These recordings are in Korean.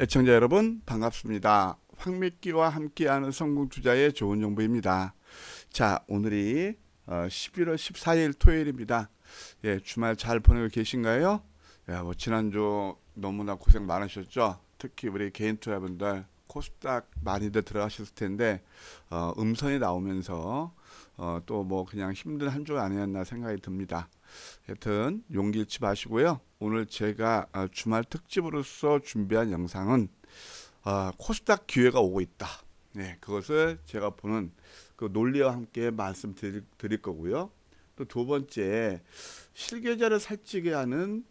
애청자 여러분 반갑습니다. 황미끼와 함께하는 성공투자의 좋은 정보입니다. 자 오늘이 11월 어, 14일 토요일입니다. 예, 주말 잘 보내고 계신가요? 야, 뭐 지난주 너무나 고생 많으셨죠? 특히 우리 개인 투자분들 코스닥 많이들 들어가셨을 텐데 어, 음선이 나오면서 어, 또뭐 그냥 힘든 한 주 아니었나 생각이 듭니다. 여튼 용기 잃지 마시고요. 오늘 제가 아, 주말 특집으로서 준비한 영상은 아, 코스닥 기회가 오고 있다. 네, 그것을 제가 보는 그 논리와 함께 말씀드릴 드릴 거고요. 또 두 번째 실계좌를 살찌게 하는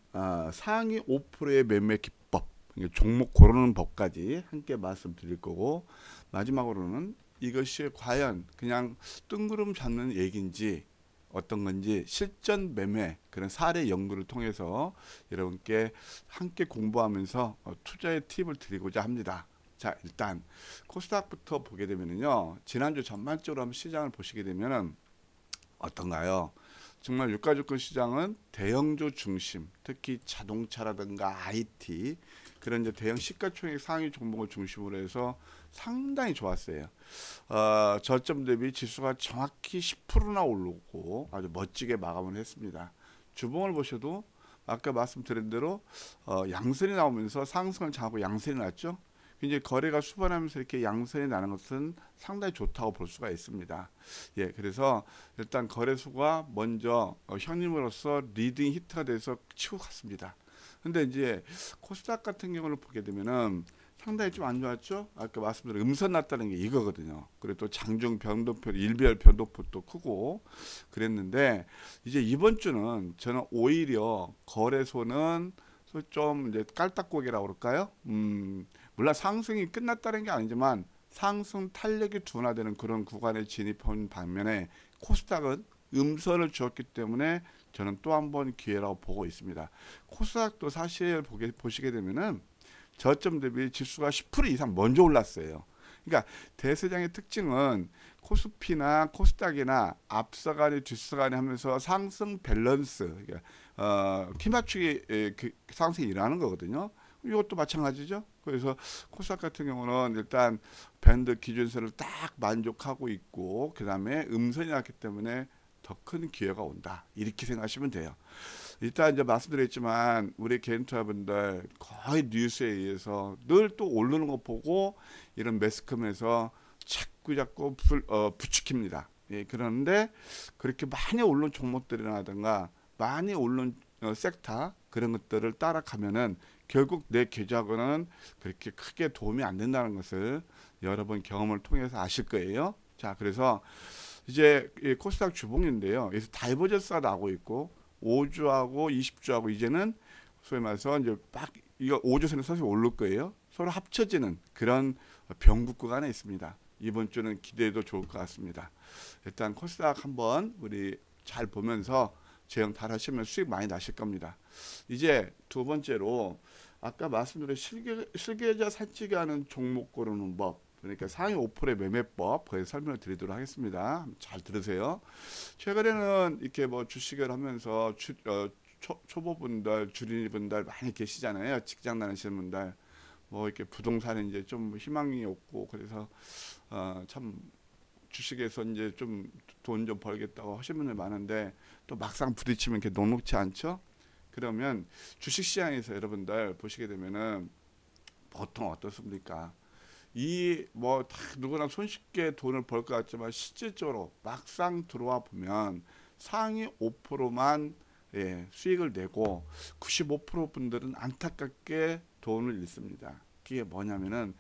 상위 아, 5%의 매매 기법, 종목 고르는 법까지 함께 말씀드릴 거고 마지막으로는 이것이 과연 그냥 뜬구름 잡는 얘기인지 어떤 건지 실전 매매 그런 사례 연구를 통해서 여러분께 함께 공부하면서 어, 투자의 팁을 드리고자 합니다. 자 일단 코스닥부터 보게 되면요 지난주 전반적으로 한번 시장을 보시게 되면 어떤가요? 정말 유가주권 시장은 대형주 중심, 특히 자동차라든가 IT 그런 이제 대형 시가총액 상위 종목을 중심으로 해서 상당히 좋았어요. 어, 저점 대비 지수가 정확히 10%나 오르고 아주 멋지게 마감을 했습니다. 주봉을 보셔도 아까 말씀드린 대로 어, 양선이 나오면서 상승을 자고 양선이 났죠. 이제 거래가 수반하면서 이렇게 양선이 나는 것은 상당히 좋다고 볼 수가 있습니다. 예, 그래서 일단 거래수가 먼저 어, 형님으로서 리딩 히트가 돼서 치고 갔습니다. 근데 이제 코스닥 같은 경우를 보게 되면은 상당히 좀 안 좋았죠. 아까 말씀드린 음선 났다는 게 이거거든요. 그리고 또 장중 변동표, 일별 변동폭도 크고 그랬는데 이제 이번 주는 저는 오히려 거래소는 좀 이제 깔딱고개라고 그럴까요? 음, 물론 상승이 끝났다는 게 아니지만 상승 탄력이 둔화되는 그런 구간에 진입한 반면에 코스닥은 음선을 주었기 때문에 저는 또 한 번 기회라고 보고 있습니다. 코스닥도 사실 보게, 보시게 되면은 저점 대비 지수가 10% 이상 먼저 올랐어요. 그러니까 대세장의 특징은 코스피나 코스닥이나 앞서가니 뒤서가니 하면서 상승 밸런스, 그러니까 어, 키맞추기 그 상승이 일하는 거거든요. 이것도 마찬가지죠. 그래서 코스닥 같은 경우는 일단 밴드 기준선을 딱 만족하고 있고 그 다음에 음선이 났기 때문에 더큰 기회가 온다. 이렇게 생각하시면 돼요. 일단 이제 말씀드렸지만 우리 개인투자분들 거의 뉴스에 의해서 늘 또 오르는 거 보고 이런 매스컴에서 자꾸 자꾸 불, 어, 부추깁니다. 예, 그런데 그렇게 많이 오른 종목들이라든가 많이 오른 어, 섹터 그런 것들을 따라가면은 결국 내 계좌고는 그렇게 크게 도움이 안 된다는 것을 여러분 경험을 통해서 아실 거예요. 자, 그래서 이제 코스닥 주봉인데요. 그래서 다이버전스가 나고 있고 5주하고 20주하고 이제는 소위 말해서 이제 막 이거 5주선에 서서 오를 거예요. 서로 합쳐지는 그런 병국 구간에 있습니다. 이번 주는 기대도 좋을 것 같습니다. 일단 코스닥 한번 우리 잘 보면서 제형 잘 하시면 수익 많이 나실 겁니다. 이제 두 번째로 아까 말씀드린 실계, 실계좌 살찌 하는 종목 고르는 법 그러니까 상위 5%의 매매법 거그 설명을 드리도록 하겠습니다. 잘 들으세요. 최근에는 이렇게 뭐 주식을 하면서 주, 어, 초, 초보분들, 주린이분들 많이 계시잖아요. 직장 다니시는 분들. 뭐 이렇게 부동산에 이제 좀 희망이 없고 그래서 어, 참 주식에서 이제 좀 돈좀 좀 벌겠다고 하시는 분들 많은데 또 막상 부딪히면 이렇게 녹록치 않죠? 그러면 주식 시장에서 여러분들 보시게 되면은 보통 어떻습니까? 이뭐다 누구나 손쉽게 돈을 벌 것 같지만 실질적으로 막상 들어와 보면 상위 5%만 예, 수익을 내고 95% 분들은 안타깝게 돈을 잃습니다. 그게 뭐냐면은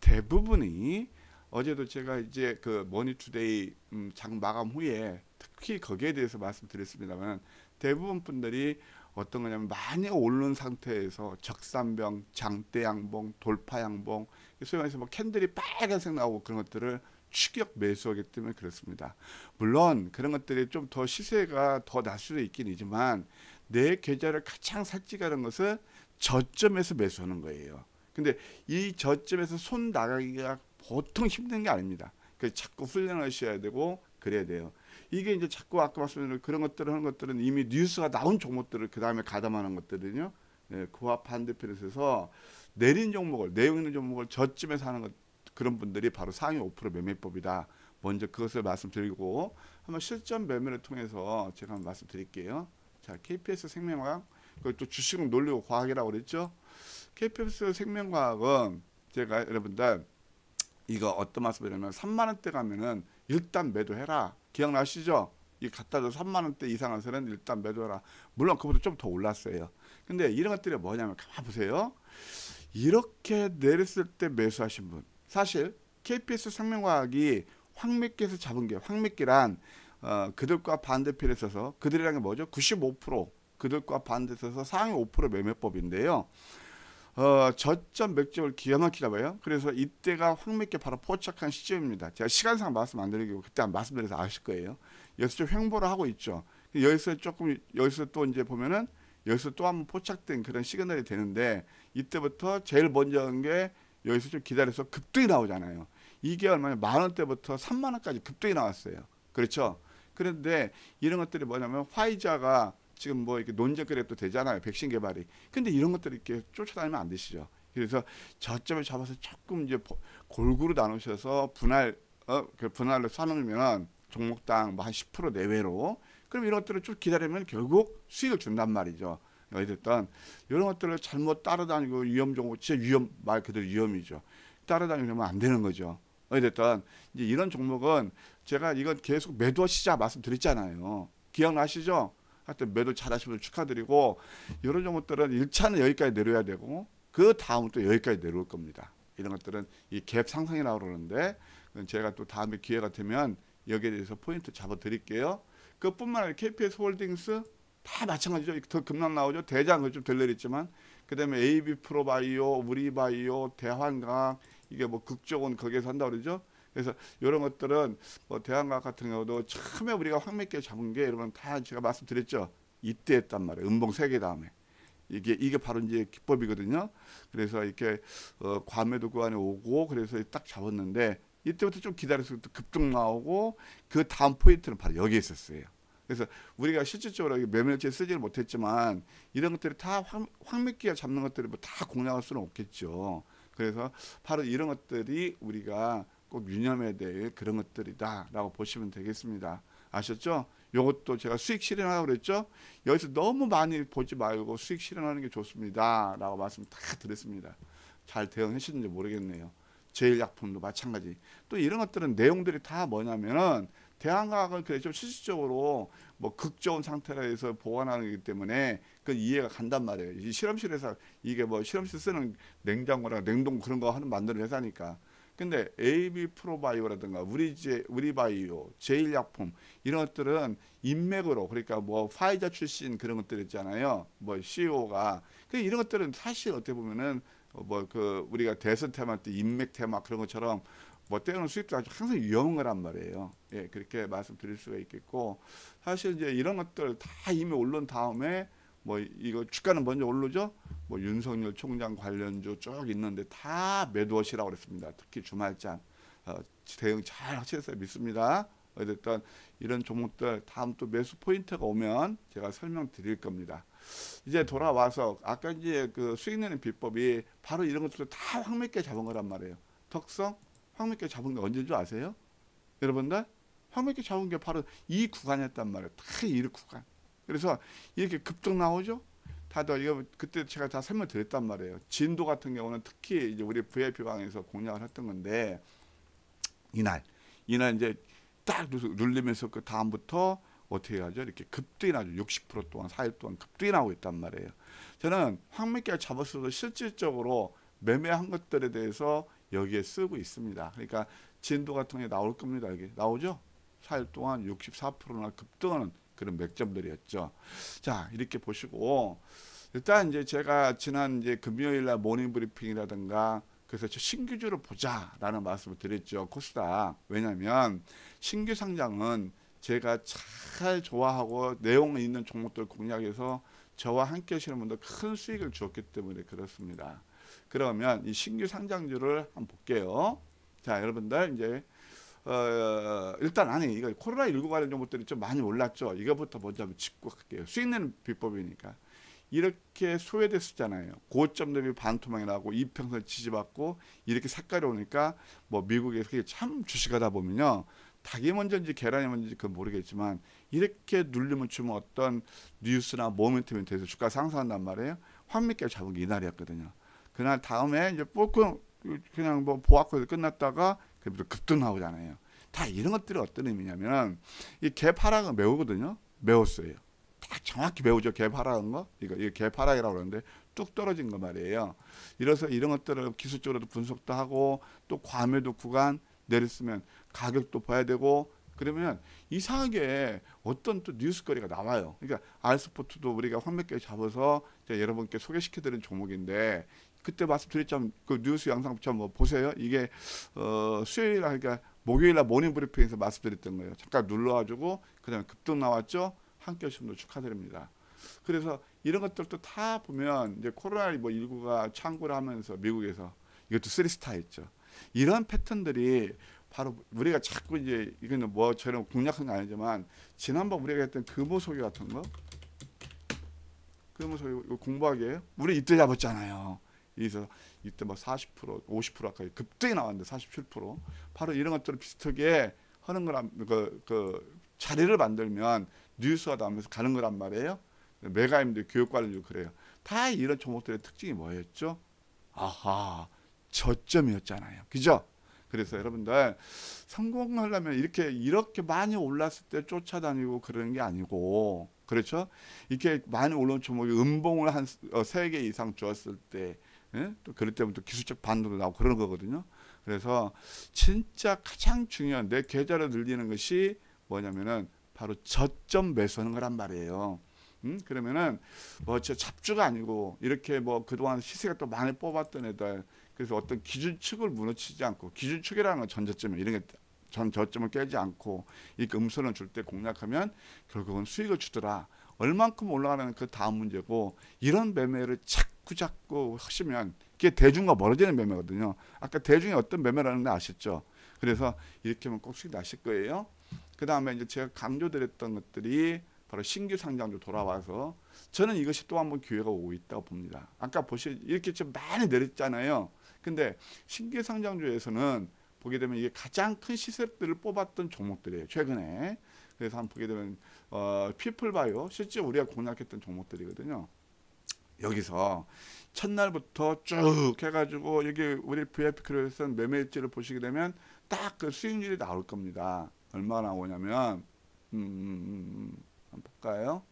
대부분이 어제도 제가 이제 그 머니투데이 음, 장 마감 후에 특히 거기에 대해서 말씀드렸습니다만 대부분 분들이 어떤 거냐면 많이 오른 상태에서 적산병, 장대양봉, 돌파양봉 소위 말해서 뭐 캔들이 빨간색 나오고 그런 것들을 추격 매수하기 때문에 그렇습니다. 물론 그런 것들이 좀 더 시세가 더 날 수도 있긴 있지만 내 계좌를 가장 살찌가는 것은 저점에서 매수하는 거예요. 근데 이 저점에서 손 나가기가 보통 힘든 게 아닙니다. 그 자꾸 훈련하셔야 되고 그래야 돼요. 이게 이제 자꾸 아까 말씀드린 그런 것들을 하는 것들은 이미 뉴스가 나온 종목들을 그 다음에 가담하는 것들은요. 예, 그와 반대편에서 내린 종목을 내용 있는 종목을 저쯤에 사는 것 그런 분들이 바로 상위 5% 매매법이다. 먼저 그것을 말씀드리고 한번 실전 매매를 통해서 제가 한번 말씀드릴게요. 자, KPS 생명과학 그또 주식은 논리고 과학이라고 그랬죠. KPS 생명과학은 제가 여러분들 이거 어떤 말씀이냐면 3만 원대 가면은 일단 매도해라. 기억나시죠? 이 갖다 줘 그 3만 원대 이상한 서는 일단 매줘라. 물론 그보다 좀 더 올랐어요. 근데 이런 것들이 뭐냐면 가만 보세요. 이렇게 내렸을 때 매수하신 분. 사실 KPS 생명과학이 황미끼에서 잡은 게 황미끼란 어, 그들과 반대편에 있서 그들이란 게 뭐죠? 95% 그들과 반대해서 상위 5% 매매법인데요. 어, 저점 맥점을 기가 막히다 봐요. 그래서 이때가 황맥에 바로 포착한 시점입니다. 제가 시간상 말씀 안 드리고 그때 안 말씀드려서 아실 거예요. 여기서 횡보를 하고 있죠. 여기서 조금 여기서 또 이제 보면은 여기서 또 한번 포착된 그런 시그널이 되는데 이때부터 제일 먼저 한게 여기서 좀 기다려서 급등이 나오잖아요. 이게 얼마냐 만 원대부터 3만 원까지 급등이 나왔어요. 그렇죠? 그런데 이런 것들이 뭐냐면 화이자가 지금 뭐 이렇게 논쟁 그랩도 되잖아요. 백신 개발이. 근데 이런 것들 이렇게 이 쫓아다니면 안 되시죠. 그래서 저점을 잡아서 조금 이제 골고루 나누셔서 분할 어, 그 분할로 사놓으면 종목당 뭐한10% 내외로 그럼 이런 것들을 쭉 기다리면 결국 수익을 준단 말이죠. 어쨌든 이런 것들을 잘못 따라다니고 위험 종목, 진짜 위험 말 그대로 위험이죠. 따라다니면 안 되는 거죠. 어쨌든 이제 이런 종목은 제가 이건 계속 매도시자 말씀드렸잖아요. 기억나시죠? 하여튼 매도 잘하신 분 축하드리고 이런 종목들은 1차는 여기까지 내려야 되고 그 다음 또 여기까지 내려올 겁니다. 이런 것들은 이 갭 상승이라고 그러는데 제가 또 다음에 기회가 되면 여기에 대해서 포인트 잡아 드릴게요. 그뿐만 아니라 KPS 홀딩스 다 마찬가지죠. 더 급락 나오죠. 대장 그좀 덜내렸지만 그다음에 AB 프로바이오, 우리바이오, 대환강 이게 뭐 극적은 거기에서 한다 그러죠. 그래서 이런 것들은 뭐 대한과학 같은 경우도 처음에 우리가 황맥기에 잡은 게 여러분 다 제가 말씀드렸죠. 이때 했단 말이에요. 음봉 세계 다음에. 이게 이게 바로 이제 기법이거든요. 그래서 이렇게 어, 괌에도 구 그 안에 오고 그래서 딱 잡았는데 이때부터 좀기다렸을때 급등 나오고 그 다음 포인트는 바로 여기에 있었어요. 그래서 우리가 실질적으로 매매일체에 쓰지를 못했지만 이런 것들이 다 황, 황맥기가 잡는 것들을 뭐다 공략할 수는 없겠죠. 그래서 바로 이런 것들이 우리가 꼭 유념해야 될 그런 것들이다라고 보시면 되겠습니다. 아셨죠? 요것도 제가 수익 실현하라고 그랬죠? 여기서 너무 많이 보지 말고 수익 실현하는 게 좋습니다. 라고 말씀 다 드렸습니다. 잘 대응하시는지 모르겠네요. 제일약품도 마찬가지. 또 이런 것들은 내용들이 다 뭐냐면은 대안과학을 그래 좀 실질적으로 뭐 극저온 상태라 해서 보관하는 거기 때문에 그 이해가 간단 말이에요. 이 실험실에서 이게 뭐 실험실 쓰는 냉장고나 냉동 그런 거 하는 만드는 회사니까 근데 AB 프로바이오라든가 우리 제, 우리 바이오, 제일약품 이런 것들은 인맥으로 그러니까 뭐 파이자 출신 그런 것들 있잖아요. 뭐 CEO가 그 이런 것들은 사실 어떻게 보면은 뭐 그 우리가 대선 테마 때 인맥 테마 그런 것처럼 뭐 때로는 수입도 아주 항상 위험한 거란 말이에요. 예, 그렇게 말씀드릴 수가 있겠고 사실 이제 이런 것들 다 이미 올른 다음에 뭐 이거 주가는 먼저 오르죠. 뭐 윤석열 총장 관련주 쭉 있는데 다 매도시라고 그랬습니다. 특히 주말장 어, 대응 잘 하셔서 믿습니다. 어쨌든 이런 종목들 다음 또 매수 포인트가 오면 제가 설명드릴 겁니다. 이제 돌아와서 아까 이제 그 수익 내는 비법이 바로 이런 것들을 다 황매께 잡은 거란 말이에요. 덕성 황매께 잡은 게 언제인 줄 아세요? 여러분들 황매께 잡은 게 바로 이 구간이었단 말이에요. 딱이 구간. 그래서 이렇게 급등 나오죠? 다들 이거 그때 제가 다 설명드렸단 말이에요. 진도 같은 경우는 특히 이제 우리 VIP 방에서 공략을 했던 건데 이날 이날 이제 딱 눌리면서 그 다음부터 어떻게 하죠? 이렇게 급등이 죠60% 동안 4일 동안 급등이 고 있단 말이에요. 저는 황매기가 잡았어도 실질적으로 매매한 것들에 대해서 여기에 쓰고 있습니다. 그러니까 진도 같은 게 나올 겁니다. 이게 나오죠? 4일 동안 64%나 급등하는 그런 맥점들이었죠. 자, 이렇게 보시고 일단 이제 제가 지난 이제 금요일 날 모닝 브리핑이라든가 그래서 신규주를 보자라는 말씀을 드렸죠. 코스닥. 왜냐면 신규 상장은 제가 잘 좋아하고 내용 있는 종목들 공략해서 저와 함께 하시는 분들 큰 수익을 주었기 때문에 그렇습니다. 그러면 이 신규 상장주를 한번 볼게요. 자, 여러분들 이제 어, 일단 아니 이거 코로나 19 관련 정보들이 좀 많이 올랐죠. 이거부터 먼저 한번 짚고 갈게요. 수익내는 비법이니까 이렇게 소외됐었잖아요. 고점 대비 반토막이 나고 이평선 지지받고 이렇게 색깔이 오니까 뭐 미국에서 참 주식하다 보면요. 닭이 먼저인지 계란이 먼저인지 그 모르겠지만 이렇게 눌리면 주면 어떤 뉴스나 모멘텀에 대해서 주가 상승한단 말이에요. 환미께 잡은 게 이날이었거든요. 그날 다음에 이제 조금 뭐 그, 그 그냥 뭐 보합권에서 끝났다가 그래서 급등하고잖아요. 다 이런 것들이 어떤 의미냐면 이 개파락은 매우거든요. 매웠어요. 딱 정확히 매우죠. 개파락은 거. 이거 이 개파락이라고 그러는데 뚝 떨어진 거 말이에요. 이래서 이런 것들을 기술적으로도 분석도 하고 또 과매도 구간 내렸으면 가격도 봐야 되고 그러면 이상하게 어떤 또 뉴스거리가 나와요. 그러니까 알스포트도 우리가 황매께 잡아서 여러분께 소개시켜드린 종목인데 그때 말씀드렸지만 그 뉴스 영상 참뭐 보세요. 이게 어 수요일 그러니까 목요일 날 모닝 브리핑에서 말씀드렸던 거예요. 잠깐 눌러가지고 그다음에 급등 나왔죠. 한결 신도 축하드립니다. 그래서 이런 것들도 다 보면 이제 코로나 뭐 19가 창구를 하면서 미국에서 이것도 쓰리스타 했죠. 이런 패턴들이 바로 우리가 자꾸 이제 이거는 뭐 저런 공략한 거 아니지만 지난번 우리가 했던 금호소개 같은 거 금호소개 공부하게 우리 이때 잡았잖아요. 있어서 이때 뭐40% 50% 아까 급등이 나왔는데 47% 바로 이런 것들을 비슷하게 하는 거란 그, 그 자리를 만들면 뉴스가 나오면서 가는 거란 말이에요. 메가임도 교육관련주 그래요. 다 이런 종목들의 특징이 뭐였죠? 아하 저점이었잖아요. 그죠? 그래서 여러분들 성공하려면 이렇게 이렇게 많이 올랐을 때 쫓아다니고 그러는 게 아니고 그렇죠? 이렇게 많이 올라온 종목이 음봉을 한 세 개 이상 주었을 때 예? 또 그럴 때부터 기술적 반도도 나오고 그런 거거든요. 그래서 진짜 가장 중요한 내 계좌를 늘리는 것이 뭐냐면은 바로 저점 매수하는 거란 말이에요. 음? 그러면은 뭐 저 잡주가 아니고 이렇게 뭐 그동안 시세가 또 많이 뽑았던 애들 그래서 어떤 기준축을 무너치지 않고 기준축이라는 건 전저점 이런 게전 저점을 깨지 않고 이 음선을 줄 때 공략하면 결국은 수익을 주더라. 얼만큼 올라가는 그 다음 문제고 이런 매매를 착 자꾸 자꾸 하시면 그게 대중과 멀어지는 매매거든요. 아까 대중이 어떤 매매라는 거 아셨죠? 그래서 이렇게 하면 꼭씩 나실 거예요. 그 다음에 이제 제가 강조드렸던 것들이 바로 신규 상장도 돌아와서 저는 이것이 또 한번 기회가 오고 있다고 봅니다. 아까 보시 이렇게 좀 많이 내렸잖아요. 근데 신규 상장주에서는 보게 되면 이게 가장 큰 시세들을 뽑았던 종목들이에요. 최근에 그래서 한번 보게 되면 어, 피플바이오 실제 우리가 공략했던 종목들이거든요. 여기서 첫날부터 쭉 해가지고 여기 우리 VIP 클래스는 매매일지를 보시게 되면 딱 그 수익률이 나올 겁니다. 얼마 나오냐면 음 음, 음, 음, 음, 한번 볼까요?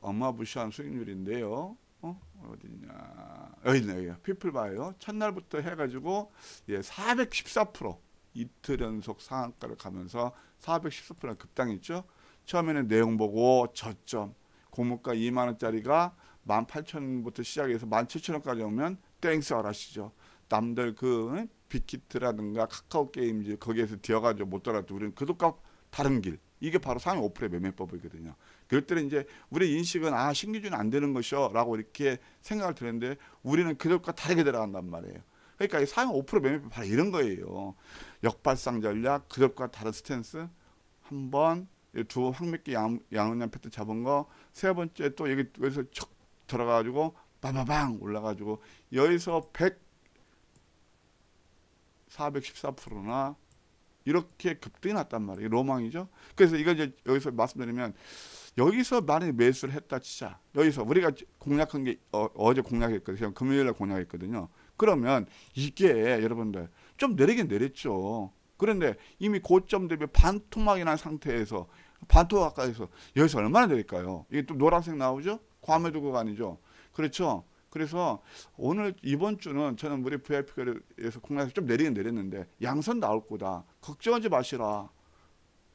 어, 마무시한 수익률인데요. 어? 어딨냐? 여기 있네, 여기. 피플바요 첫날부터 해가지고, 예, 414%. 이틀 연속 상한가를 가면서 4 1 4 급당했죠. 처음에는 내용 보고 저점, 고물가 2만 원짜리가 18,000원부터 시작해서 17,000원까지 오면 땡스 아라시죠. 남들 그 빅히트라든가 카카오 게임즈 거기에서 뛰어가지고 못 따라도 우리는 그것과 다른 길. 이게 바로 상위 오프레 매매법이거든요. 그럴 때는 이제 우리 인식은 아 신기준 안 되는 것이요라고 이렇게 생각을 드는데 우리는 그것과 다르게 들어간단 말이에요. 그러니까 이 상위 오프레 매매법 바로 이런 거예요. 역발상 전략, 그것과 다른 스탠스, 한번 두황미끼 양은양 양패트 잡은 거 세 번째 또 여기 여기서 척 들어가가지고 빠바방 올라가지고 여기서 100 414%나 이렇게 급등이 났단 말이에요. 로망이죠. 그래서 이거 이제 여기서 말씀드리면 여기서 만약 매수를 했다 치자. 여기서 우리가 공략한 게 어, 제 공략했거든요. 금요일날 공략했거든요. 그러면 이게 여러분들 좀 내리긴 내렸죠. 그런데 이미 고점 대비 반토막이 난 상태에서 반토막 가까이서 여기서 얼마나 될까요? 이게 또 노란색 나오죠? 과메도 구간이죠. 그렇죠? 그래서 오늘 이번 주는 저는 우리 VIP에서 공략에서 좀 내리긴 내렸는데 양선 나올 거다. 걱정하지 마시라.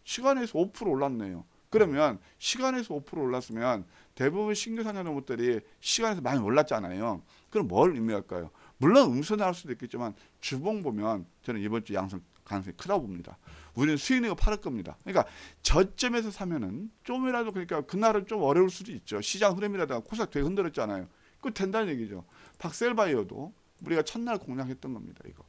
시간에서 5% 올랐네요. 그러면 시간에서 5% 올랐으면 대부분 신규 상장 종목들이 시간에서 많이 올랐잖아요. 그럼 뭘 의미할까요? 물론 음선 나올 수도 있겠지만 주봉 보면 저는 이번 주 양성 가능성이 크다고 봅니다. 우리는 수익내고 팔을 겁니다. 그러니까 저점에서 사면은 좀이라도 그러니까 그날은 좀 어려울 수도 있죠. 시장 흐름이라든가 코스닥 되게 흔들었잖아요. 그 된다는 얘기죠. 박셀바이어도 우리가 첫날 공략했던 겁니다. 이거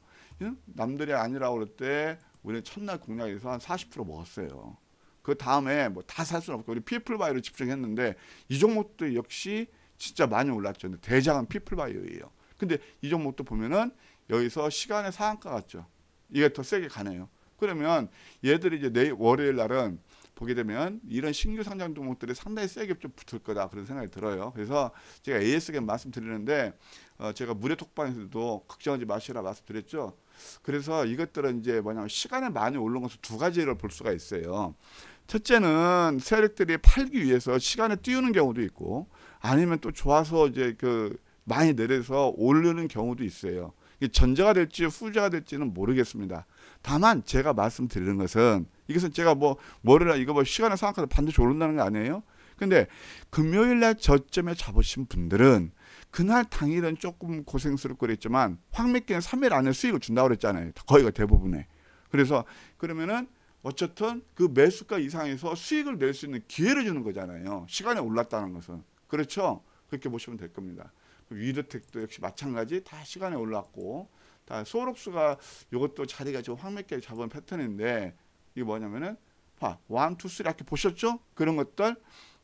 남들이 아니라 그럴 때 우리는 첫날 공략에서 한 40% 먹었어요. 그 다음에 뭐 다 살 수는 없고 우리 피플바이로 어 집중했는데 이 종목도 역시 진짜 많이 올랐죠. 근데 대장은 피플바이어예요 근데 이 종목도 보면은 여기서 시간의 상한가 같죠. 이게 더 세게 가네요. 그러면 얘들이 이제 내일 월요일 날은 보게 되면 이런 신규 상장 종목들이 상당히 세게 좀 붙을 거다 그런 생각이 들어요. 그래서 제가 AS에 말씀드리는데 어 제가 무료 톡방에서도 걱정하지 마시라 말씀드렸죠. 그래서 이것들은 이제 뭐냐면 시간에 많이 오른 것을 두 가지를 볼 수가 있어요. 첫째는 세력들이 팔기 위해서 시간을 띄우는 경우도 있고 아니면 또 좋아서 이제 그 많이 내려서 오르는 경우도 있어요. 전제가 될지 후제가 될지는 모르겠습니다. 다만 제가 말씀드리는 것은 이것은 제가 뭐월요라 이거 뭐 시간을 생각해서 반드시 오른다는 게 아니에요. 근데 금요일 날 저점에 잡으신 분들은 그날 당일은 조금 고생스럽고 그랬지만 황미기는 3일 안에 수익을 준다고 그랬잖아요. 거의가 대부분에. 그래서 그러면은 어쨌든 그 매수가 이상해서 수익을 낼 수 있는 기회를 주는 거잖아요. 시간에 올랐다는 것은. 그렇죠? 그렇게 보시면 될 겁니다. 그 위드텍도 역시 마찬가지 다 시간에 올랐고 다 소록수가 이것도 자리가 좀황매기 잡은 패턴인데 이게 뭐냐면은 봐 완, 투, 쓰 이렇게 보셨죠? 그런 것들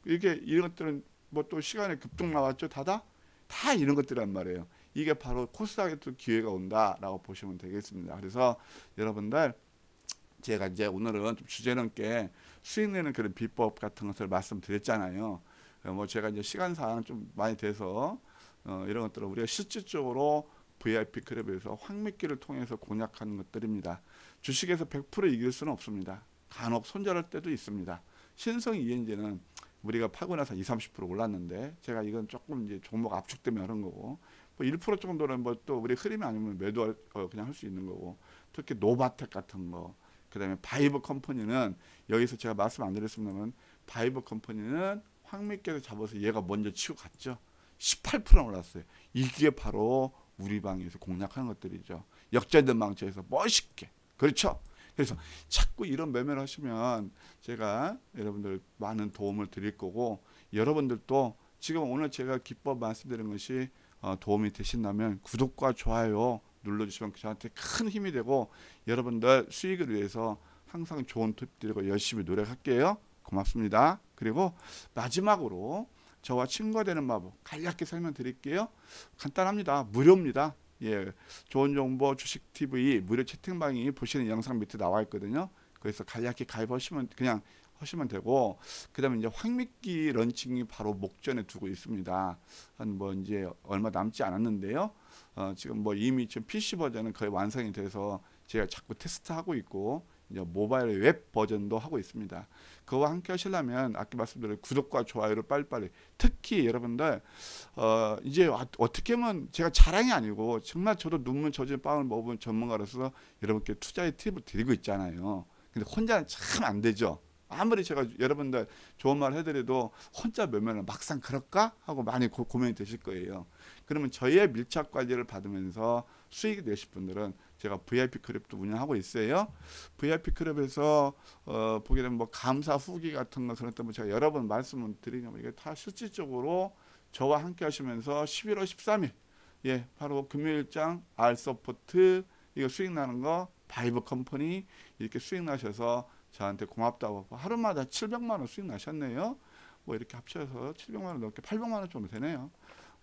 이게 이런 것들은 뭐 또 시간에 급등 나왔죠 다다 다 이런 것들란 말이에요. 이게 바로 코스닥에또 기회가 온다라고 보시면 되겠습니다. 그래서 여러분들 제가 이제 오늘은 좀 주제넘게 수익 내는 그런 비법 같은 것을 말씀드렸잖아요. 뭐 제가 이제 시간상 좀 많이 돼서 어, 이런 것들을 우리가 실질적으로 VIP 클럽에서 황미끼를 통해서 공략하는 것들입니다. 주식에서 100% 이길 수는 없습니다. 간혹 손절할 때도 있습니다. 신성 이엔제는 우리가 파고 나서 20, 30% 올랐는데 제가 이건 조금 이제 종목 압축되면 그런 거고 뭐1% 정도는 뭐 또 우리 흐름이 아니면 매도할 어, 그냥 할 수 있는 거고 특히 노바텍 같은 거 그다음에 바이브 컴퍼니는 여기서 제가 말씀 안 드렸습니다만 바이브 컴퍼니는 황미께서 잡아서 얘가 먼저 치고 갔죠. 18% 올랐어요. 이게 바로 우리 방에서 공략하는 것들이죠. 역자들 망쳐에서 멋있게. 그렇죠? 그래서 자꾸 이런 매매를 하시면 제가 여러분들 많은 도움을 드릴 거고 여러분들도 지금 오늘 제가 기법 말씀드린 것이 어, 도움이 되신다면 구독과 좋아요 눌러주시면 저한테 큰 힘이 되고 여러분들 수익을 위해서 항상 좋은 팁 드리고 열심히 노력할게요. 고맙습니다. 그리고 마지막으로 저와 친구되는 가 마법 간략히 설명드릴게요. 간단합니다. 무료입니다. 예, 좋은 정보 주식 TV 무료 채팅방이 보시는 영상 밑에 나와 있거든요. 그래서 간략히 가입하시면 그냥 하시면 되고 그다음에 이제 황미끼 런칭이 바로 목전에 두고 있습니다. 한 뭐 이제 얼마 남지 않았는데요. 어, 지금 뭐 이미 지금 PC 버전은 거의 완성이 돼서 제가 자꾸 테스트하고 있고 모바일 웹 버전도 하고 있습니다. 그와 함께 하시려면 아까 말씀드린 구독과 좋아요를 빨리빨리 특히 여러분들 어 이제 어떻게 하면 제가 자랑이 아니고 정말 저도 눈물 젖은 빵을 먹어 전문가로서 여러분께 투자의 팁을 드리고 있잖아요. 근데 혼자는 참안 되죠. 아무리 제가 여러분들 좋은 말 해드려도 혼자 몇면을 막상 그럴까 하고 많이 고, 고민이 되실 거예요. 그러면 저희의 밀착 관리를 받으면서 수익이 되실 분들은 제가 VIP 클럽도 운영하고 있어요. VIP 클럽에서 어, 보게 되면 뭐 감사 후기 같은 거 그런 때뭐 제가 여러 번 말씀을 드리냐면 이게 다 실질적으로 저와 함께 하시면서 11월 13일 예 바로 금요일장 알서포트 이거 수익 나는 거 바이브 컴퍼니 이렇게 수익 나셔서 저한테 고맙다고 하루마다 700만 원 수익 나셨네요. 뭐 이렇게 합쳐서 700만 원 넘게 800만 원정 되네요.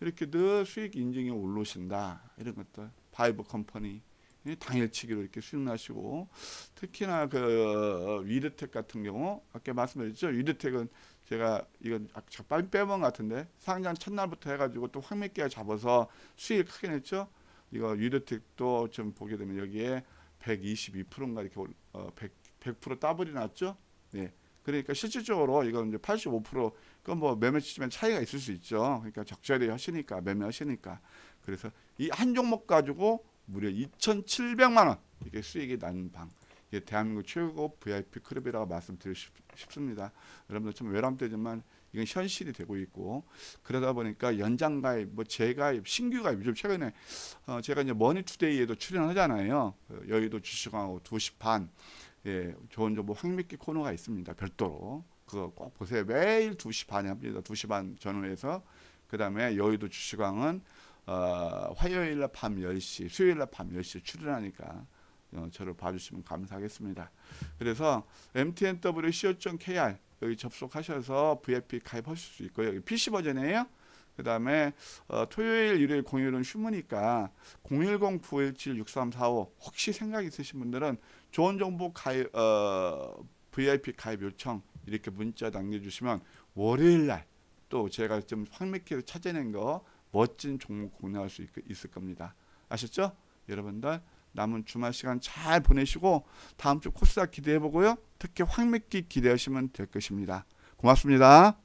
이렇게 늘 수익 인증에 올라오신다. 이런 것들. 바이브 컴퍼니 예, 당일치기로 이렇게 수용하시고 특히나 그 위드텍 같은 경우 아까 말씀드렸죠 위드텍은 제가 이건 아까 빨리 빼먹은 같은데 상장 첫날부터 해가지고 또 황매기가 잡아서 수익 크게 냈죠 이거 위드텍도 좀 보게 되면 여기에 122%인가 이렇게 어, 100, 100% 더블이 났죠 네. 예. 그러니까 실질적으로 이건 이제 85% 그건 뭐 매매 치지만 차이가 있을 수 있죠. 그러니까 적절히 하시니까 매매하시니까 그래서 이 한 종목 가지고 무려 2,700만 원 이게 수익이 난 방. 이게 대한민국 최고 VIP 클럽이라고 말씀드리고 싶, 습니다 여러분들 참 외람되지만 이건 현실이 되고 있고 그러다 보니까 연장가입, 뭐 재가입, 신규가입 요즘 최근에 어 제가 이제 머니투데이에도 출연하잖아요. 그 여의도 주식하고 2시 반 예, 좋은 정보 황미끼 코너가 있습니다. 별도로 그거 꼭 보세요. 매일 2시 반에 합니다. 2시 반 전후에서 그 다음에 여의도 주식왕은 어, 화요일 날 밤 10시, 수요일 날 밤 10시 에 출연하니까 어, 저를 봐주시면 감사하겠습니다. 그래서 mtnw.co.kr 여기 접속하셔서 VIP 가입하실 수 있고요. 여기 PC 버전이에요. 그 다음에 어, 토요일, 일요일 공휴일은 휴무니까 010-917-6345 혹시 생각 있으신 분들은 좋은 정보 가입, 어, VIP 가입 요청 이렇게 문자 남겨주시면 월요일 날 또 제가 좀 황맥기를 찾아낸 거 멋진 종목 공략할 수 있, 있을 겁니다. 아셨죠? 여러분들 남은 주말 시간 잘 보내시고 다음 주 코스닥 기대해 보고요. 특히 황맥기 기대하시면 될 것입니다. 고맙습니다.